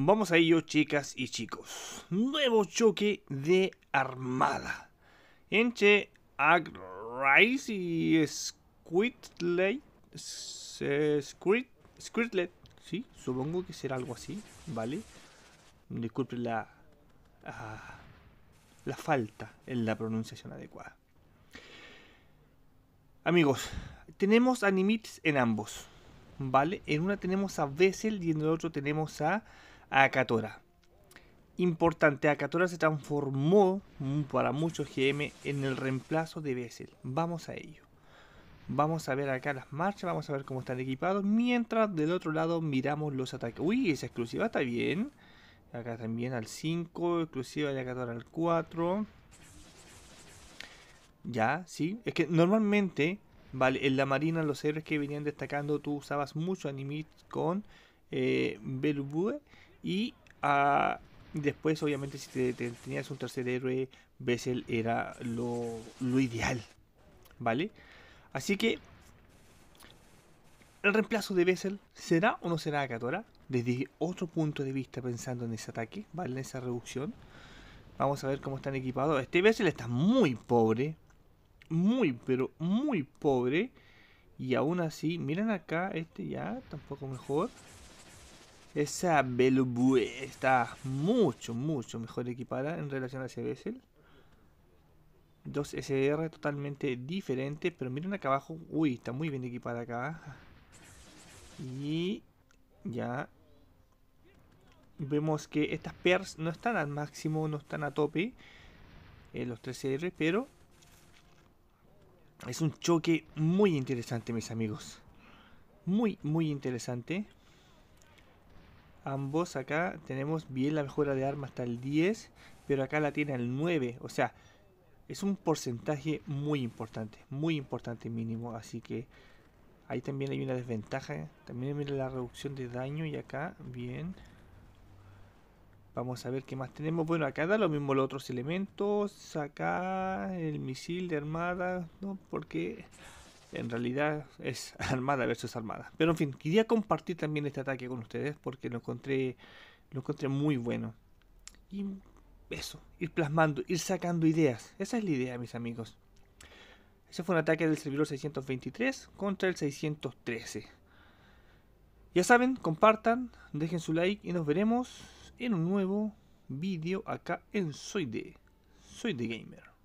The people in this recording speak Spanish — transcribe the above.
Vamos a ello, chicas y chicos. Nuevo choque de armada Enche Agrice y Squidlet. Squid, Squidlet, sí, supongo que será algo así, ¿vale? Disculpe la, ah, la falta en la pronunciación adecuada. Amigos, tenemos a Nimitz en ambos, ¿vale? En una tenemos a Vessel y en el otro tenemos a Akatora. Importante, Akatora se transformó para muchos GM en el reemplazo de Bessel. Vamos a ello. Vamos a ver acá las marchas, vamos a ver cómo están equipados. Mientras del otro lado miramos los ataques. Uy, esa exclusiva está bien. Acá también al 5, exclusiva de Akatora al 4. Ya, sí. Es que normalmente, vale, en la marina los héroes que venían destacando, tú usabas mucho animit con eh, y ah, después, obviamente, si tenías un tercer héroe, Bessel era lo, lo ideal. ¿Vale? Así que ¿El reemplazo de Bessel será o no será Akatora? Desde otro punto de vista pensando en ese ataque, ¿vale? En esa reducción. Vamos a ver cómo están equipados. Este Bessel está muy pobre. Muy, pero muy pobre. Y aún así, miren acá, este ya, tampoco mejor. Esa Belubue está ah, mucho, mucho mejor equipada en relación a ese Bessel. Dos SR totalmente diferentes, pero miren acá abajo. Uy, está muy bien equipada acá. Ah. Y ya vemos que estas Pers no están al máximo, no están a tope. Eh, los 3 SR pero es un choque muy interesante, mis amigos. Muy, muy interesante ambos acá tenemos bien la mejora de arma hasta el 10, pero acá la tiene al 9, o sea, es un porcentaje muy importante, muy importante mínimo, así que ahí también hay una desventaja, también mira la reducción de daño y acá, bien. Vamos a ver qué más tenemos. Bueno, acá da lo mismo los otros elementos. Acá el misil de armada. No, porque en realidad es Armada versus Armada. Pero en fin, quería compartir también este ataque con ustedes porque lo encontré, lo encontré muy bueno. Y eso, ir plasmando, ir sacando ideas. Esa es la idea, mis amigos. Ese fue un ataque del servidor 623 contra el 613. Ya saben, compartan, dejen su like y nos veremos en un nuevo vídeo acá en Soy de Soy de Gamer.